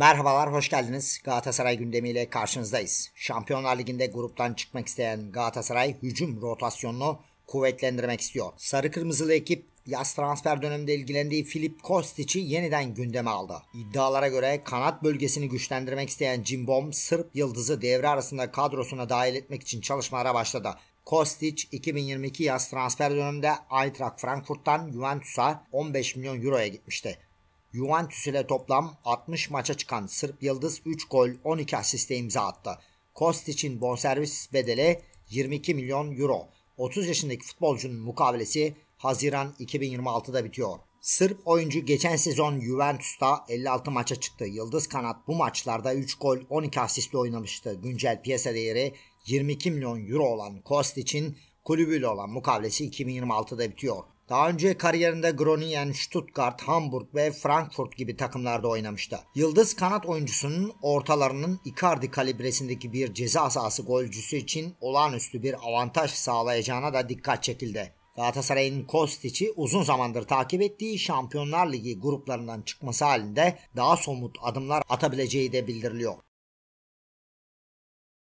Merhabalar, hoş geldiniz. Galatasaray gündemiyle karşınızdayız. Şampiyonlar Ligi'nde gruptan çıkmak isteyen Galatasaray hücum rotasyonunu kuvvetlendirmek istiyor. Sarı Kırmızılı ekip yaz transfer döneminde ilgilendiği Filip Kostic'i yeniden gündeme aldı. İddialara göre kanat bölgesini güçlendirmek isteyen Cimbom, Sırp Yıldız'ı devre arasında kadrosuna dahil etmek için çalışmalara başladı. Kostic 2022 yaz transfer döneminde Eintracht Frankfurt'tan Juventus'a 15 milyon euroya gitmişti. Juventus ile toplam 60 maça çıkan Sırp Yıldız 3 gol 12 asiste imza attı. Kost için bonservis bedeli 22 milyon euro. 30 yaşındaki futbolcunun mukavelesi Haziran 2026'da bitiyor. Sırp oyuncu geçen sezon Juventus'ta 56 maça çıktı. Yıldız kanat bu maçlarda 3 gol 12 asistle oynamıştı. Güncel piyasa değeri 22 milyon euro olan Kost için kulübüyle olan mukavelesi 2026'da bitiyor. Daha önce kariyerinde Groningen, Stuttgart, Hamburg ve Frankfurt gibi takımlarda oynamıştı. Yıldız kanat oyuncusunun ortalarının Icardi kalibresindeki bir ceza sahası golcüsü için olağanüstü bir avantaj sağlayacağına da dikkat çekildi. Galatasaray'ın Kostic'i uzun zamandır takip ettiği Şampiyonlar Ligi gruplarından çıkması halinde daha somut adımlar atabileceği de bildiriliyor.